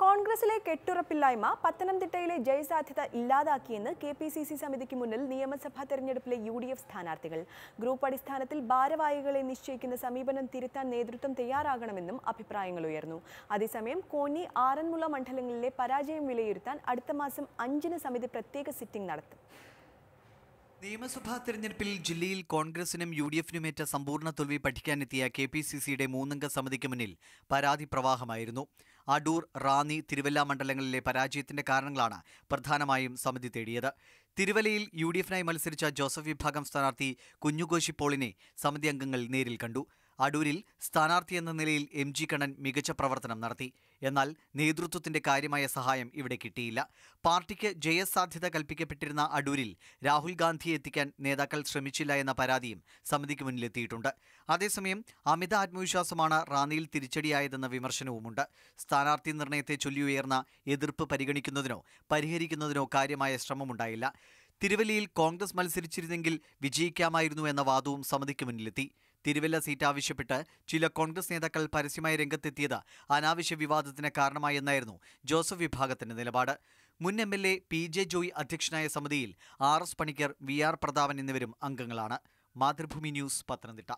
കോൺഗ്രസിലെ കെട്ടുറപ്പില്ലായ്മ പത്തനംതിട്ടയിലെ ജയസാധ്യത ഇല്ലാതാക്കിയെന്ന് കെ പി സി സി സമിതിക്ക് മുന്നിൽ നിയമസഭാ തെരഞ്ഞെടുപ്പിലെ യു ഡി എഫ് സ്ഥാനാർത്ഥികൾ ഗ്രൂപ്പ് അടിസ്ഥാനത്തിൽ ഭാരവാഹികളെ നിശ്ചയിക്കുന്ന സമീപനം തിരുത്താൻ നേതൃത്വം തയ്യാറാകണമെന്നും അഭിപ്രായങ്ങൾ ഉയർന്നു അതേസമയം കോന്നി ആറന്മുള മണ്ഡലങ്ങളിലെ പരാജയം വിലയിരുത്താൻ അടുത്ത മാസം അഞ്ചിന് സമിതി പ്രത്യേക സിറ്റിംഗ് നടത്തും നിയമസഭാ തെരഞ്ഞെടുപ്പിൽ ജില്ലയിൽ കോൺഗ്രസിനും യു ഡി എഫിനുമേറ്റ സമ്പൂർണ്ണ തോൽവി പഠിക്കാനെത്തിയ കെ പി സി സിയുടെ മൂന്നംഗ സമിതിക്ക് മുന്നിൽ പരാതി പ്രവാഹമായിരുന്നു അടൂർ റാന്നി തിരുവല്ല മണ്ഡലങ്ങളിലെ പരാജയത്തിന്റെ കാരണങ്ങളാണ് പ്രധാനമായും സമിതി തേടിയത് തിരുവല്ലയിൽ യു ഡി എഫിനായി മത്സരിച്ച ജോസഫ് വിഭാഗം സ്ഥാനാർത്ഥി കുഞ്ഞുകോശി പോളിനെ സമിതി അംഗങ്ങൾ നേരിൽ കണ്ടു അടൂരിൽ സ്ഥാനാർത്ഥിയെന്ന എന്ന നിലയിൽ എം ജി കണ്ണൻ മികച്ച പ്രവർത്തനം നടത്തി എന്നാൽ നേതൃത്വത്തിന്റെ കാര്യമായ സഹായം ഇവിടെ കിട്ടിയില്ല പാർട്ടിക്ക് ജയസാധ്യത കൽപ്പിക്കപ്പെട്ടിരുന്ന അടൂരിൽ രാഹുൽ ഗാന്ധിയെ എത്തിക്കാൻ നേതാക്കൾ ശ്രമിച്ചില്ല എന്ന പരാതിയും സമിതിക്ക് മുന്നിലെത്തിയിട്ടുണ്ട് അതേസമയം അമിത ആത്മവിശ്വാസമാണ് റാന്നിയിൽ തിരിച്ചടിയായതെന്ന വിമർശനവുമുണ്ട് സ്ഥാനാർത്ഥി നിർണയത്തെ ചൊല്ലിയുയർന്ന എതിർപ്പ് പരിഗണിക്കുന്നതിനോ പരിഹരിക്കുന്നതിനോ കാര്യമായ ശ്രമമുണ്ടായില്ല തിരുവല്ലയിൽ കോൺഗ്രസ് മത്സരിച്ചിരുന്നെങ്കിൽ വിജയിക്കാമായിരുന്നു എന്ന വാദവും സമിതിക്ക് മുന്നിലെത്തി തിരുവല്ല സീറ്റ് ആവശ്യപ്പെട്ട് ചില കോൺഗ്രസ് നേതാക്കൾ പരസ്യമായി രംഗത്തെത്തിയത് അനാവശ്യ വിവാദത്തിന് കാരണമായെന്നായിരുന്നു ജോസഫ് വിഭാഗത്തിന്റെ നിലപാട് മുൻ M L A P J Joy അധ്യക്ഷനായ സമിതിയിൽ R S Panicker V R Prathapan എന്നിവരും അംഗങ്ങളാണ് മാതൃഭൂമി ന്യൂസ് പത്തനംതിട്ട